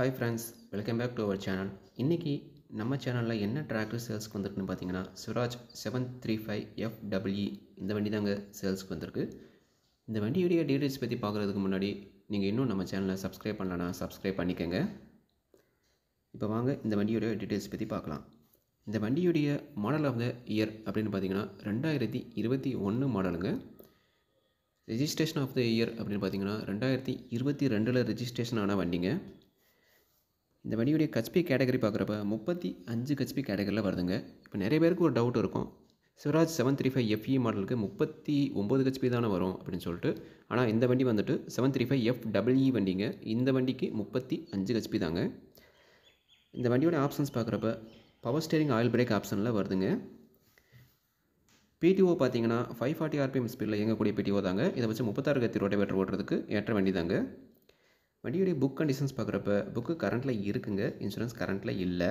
hi friends welcome back to our channel இன்றைக்கி நம்ம சேனலில் என்ன டிராக்டர் சேல்ஸ்க்கு வந்திருக்குன்னு பார்த்தீங்கன்னா Swaraj seven three five F டபிள்இ இந்த வண்டி தாங்க சேல்ஸ்க்கு வந்திருக்கு இந்த வண்டியுடைய டீடைல்ஸ் பற்றி பார்க்குறதுக்கு முன்னாடி நீங்கள் இன்னும் நம்ம சேனலை சப்ஸ்கிரைப் பண்ணலன்னா சப்ஸ்கிரைப் பண்ணிக்கோங்க இப்போ வாங்க இந்த வண்டியுடைய டீடைல்ஸ் பற்றி பார்க்கலாம் இந்த வண்டியுடைய மாடல் ஆஃப் த இயர் அப்படின்னு பார்த்தீங்கன்னா ரெண்டாயிரத்தி இருபத்தி ஒன்று மாடலுங்க ரெஜிஸ்ட்ரேஷன் ஆஃப் த இயர் அப்படின்னு பார்த்தீங்கன்னா ரெண்டாயிரத்தி இருபத்தி ரெண்டில் ரெஜிஸ்ட்ரேஷன் ஆன வண்டிங்க இந்த வண்டியுடைய கச்பி கேட்டகரி பார்க்குறப்ப முப்பத்தி அஞ்சு கச்பி கேட்டகரியில் வருதுங்க இப்போ நிறைய பேருக்கு ஒரு டவுட் இருக்கும் Swaraj seven three five F E மாடலுக்கு முப்பத்தி ஒம்பது கச்பி தானே வரும் அப்படின்னு சொல்லிட்டு ஆனால் இந்த வண்டி வந்துட்டு செவன் த்ரீ ஃபைவ் எஃப் டபிள்இ வண்டிங்க இந்த வண்டிக்கு முப்பத்தி அஞ்சு கச்பி தாங்க இந்த வண்டியோட ஆப்ஷன்ஸ் பார்க்குறப்ப பவர் ஸ்டேரிங் ஆயில் பிரேக் ஆப்ஷனில் வருதுங்க பிடிஓ பார்த்தீங்கன்னா ஃபைவ் ஃபார்ட்டி ஆர்பிஎம் ஸ்பீடில் இயங்கக்கூடிய பிடிஓ தாங்க இதை வச்சு முப்பத்தாறு கத்தி ரோட்டை ஓட்டுறதுக்கு ஏற்ற வண்டி தாங்க வண்டியுடைய புக் கண்டிஷன்ஸ் பார்க்குறப்ப புக்கு கரண்ட்டில் இருக்குங்க இன்சூரன்ஸ் கரண்ட்டில் இல்லை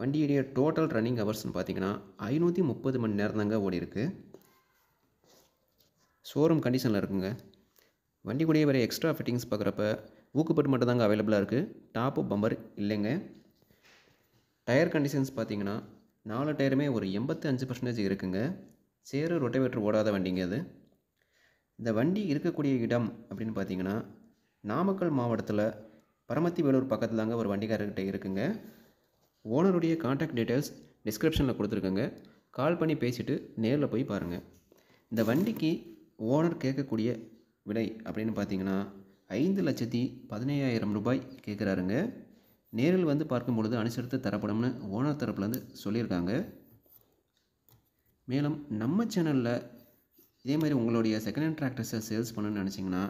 வண்டியுடைய டோட்டல் ரன்னிங் ஹவர்ஸ்னு பார்த்தீங்கன்னா ஐநூற்றி முப்பது மணி நேரம் தாங்க ஓடி இருக்குது ஷோரூம் கண்டிஷனில் இருக்குங்க வண்டி கூடிய வேறு எக்ஸ்ட்ரா ஃபிட்டிங்ஸ் பார்க்குறப்ப ஊக்குப்பட்டு மட்டும் தாங்க அவைலபிளாக இருக்குது டாப்பு பம்பர் இல்லைங்க டயர் கண்டிஷன்ஸ் பார்த்தீங்கன்னா நாலு டயருமே ஒரு எண்பத்தி அஞ்சு பர்சன்டேஜ் இருக்குங்க சேரு ரொட்டவேட்டர் ஓடாத வண்டிங்க அது இந்த வண்டி இருக்கக்கூடிய இடம் அப்படின்னு பார்த்தீங்கன்னா நாமக்கல் மாவட்டத்தில் பரமத்தி வேலூர் பக்கத்தில் தாங்க ஒரு வண்டிக்காரர்கிட்ட இருக்குங்க ஓனருடைய காண்டாக்ட் டீட்டெயில்ஸ் டிஸ்கிரிப்ஷனில் கொடுத்துருக்கோங்க கால் பண்ணி பேசிவிட்டு நேரில் போய் பாருங்கள் இந்த வண்டிக்கு ஓனர் கேட்கக்கூடிய விலை அப்படின்னு பார்த்தீங்கன்னா ஐந்து லட்சத்தி பதினையாயிரம் ரூபாய் கேட்குறாருங்க நேரில் வந்து பார்க்கும் பொழுது அனுசரித்து தரப்படும்னு ஓனர் தரப்புலேருந்து சொல்லியிருக்காங்க மேலும் நம்ம சேனலில் இதே மாதிரி உங்களுடைய செகண்ட் ஹேண்ட் டிராக்டர்ஸை சேல்ஸ் பண்ணணும்னு நினச்சிங்கன்னா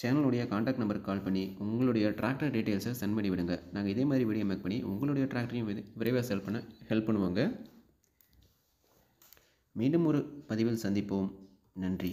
சேனலுடைய காண்டாக்ட் நம்பருக்கு கால் பண்ணி உங்களுடைய டிராக்டர் டீட்டெயில்ஸை சென்ட் பண்ணி விடுங்க நாங்கள் இதே மாதிரி வீடியோ மேக் பண்ணி உங்களுடைய டிராக்டரையும் விரைவாக செல் பண்ண ஹெல்ப் பண்ணுவாங்க மீண்டும் ஒரு பதிவில் சந்திப்போம் நன்றி